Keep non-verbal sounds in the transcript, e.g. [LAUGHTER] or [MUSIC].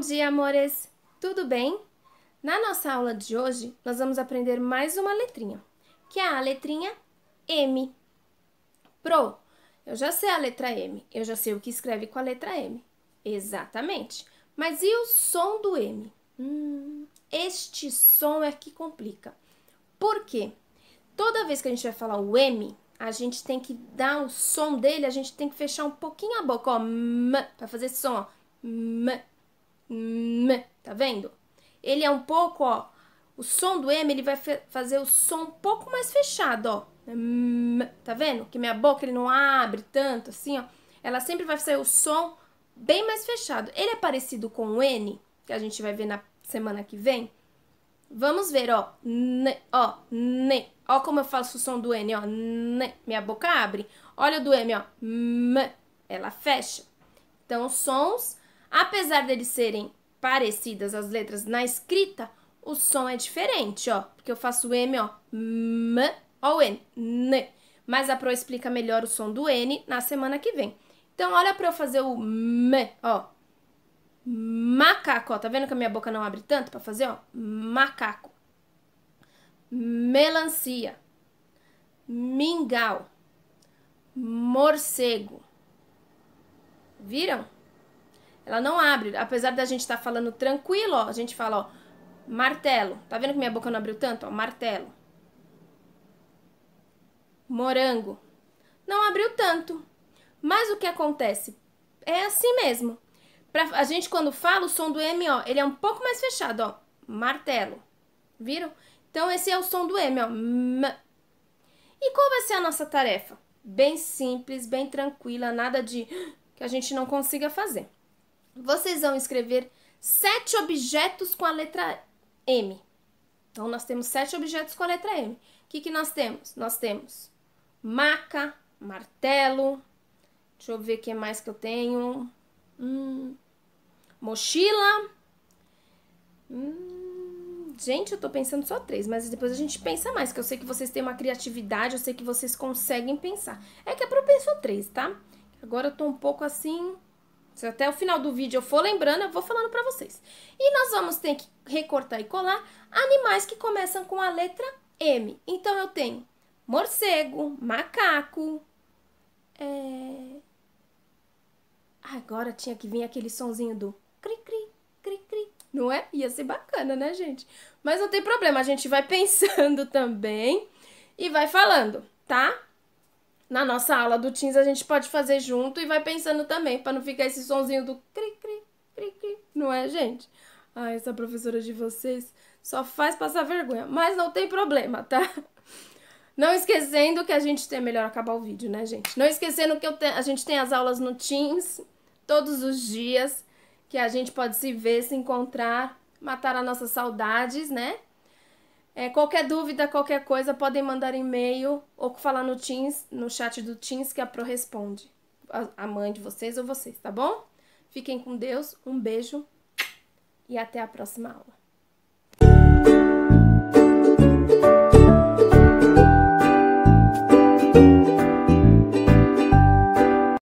Bom dia, amores! Tudo bem? Na nossa aula de hoje, nós vamos aprender mais uma letrinha, que é a letrinha M. Pro. Eu já sei a letra M, eu já sei o que escreve com a letra M. Exatamente. Mas e o som do M? Hum, este som é que complica. Por quê? Toda vez que a gente vai falar o M, a gente tem que dar o som dele, a gente tem que fechar um pouquinho a boca, ó, m, pra fazer esse som, ó, M, tá vendo? Ele é um pouco, ó, o som do M ele vai fazer o som um pouco mais fechado, ó. M, tá vendo? Que minha boca ele não abre tanto assim, ó. Ela sempre vai fazer o som bem mais fechado. Ele é parecido com o N, que a gente vai ver na semana que vem. Vamos ver, ó. N, ó, N. Ó como eu faço o som do N, ó. N. Minha boca abre. Olha o do M, ó. M. Ela fecha. Então, sons Apesar deles serem parecidas as letras na escrita, o som é diferente, ó. Porque eu faço M, ó. M, ó o N. N. Mas a Pro explica melhor o som do N na semana que vem. Então, olha para eu fazer o M, ó. Macaco, ó. Tá vendo que a minha boca não abre tanto para fazer, ó? Macaco. Melancia. Mingau. Morcego. Viram? Ela não abre, apesar da gente estar tá falando tranquilo, ó, a gente fala, ó, martelo. Tá vendo que minha boca não abriu tanto? Ó, martelo. Morango. Não abriu tanto. Mas o que acontece? É assim mesmo. Pra, a gente quando fala o som do M, ó, ele é um pouco mais fechado, ó. Martelo. Viram? Então esse é o som do M, ó. M. E qual vai ser a nossa tarefa? Bem simples, bem tranquila, nada de que a gente não consiga fazer. Vocês vão escrever sete objetos com a letra M. Então, nós temos sete objetos com a letra M. O que, que nós temos? Nós temos maca, martelo, deixa eu ver o que mais que eu tenho, hum, mochila, hum, gente, eu tô pensando só três, mas depois a gente pensa mais, que eu sei que vocês têm uma criatividade, eu sei que vocês conseguem pensar. É que é a é pro pensar três, tá? Agora eu tô um pouco assim, se até o final do vídeo eu for lembrando, eu vou falando para vocês. E nós vamos ter que recortar e colar animais que começam com a letra M. Então, eu tenho morcego, macaco, é... Ah, agora tinha que vir aquele sonzinho do cri-cri, cri-cri, não é? Ia ser bacana, né, gente? Mas não tem problema, a gente vai [LAUGHS] pensando também e vai falando, tá? na nossa aula do Teams a gente pode fazer junto e vai pensando também, para não ficar esse sonzinho do cri, cri, cri, cri, não é, gente? Ai, essa professora de vocês só faz passar vergonha, mas não tem problema, tá? Não esquecendo que a gente tem... É melhor acabar o vídeo, né, gente? Não esquecendo que te, a gente tem as aulas no Teams todos os dias, que a gente pode se ver, se encontrar, matar as nossas saudades, né? É, qualquer dúvida, qualquer coisa, podem mandar e-mail ou falar no Teams, no chat do Teams que a Pro responde. A mãe de vocês ou vocês, tá bom? Fiquem com Deus, um beijo e até a próxima aula.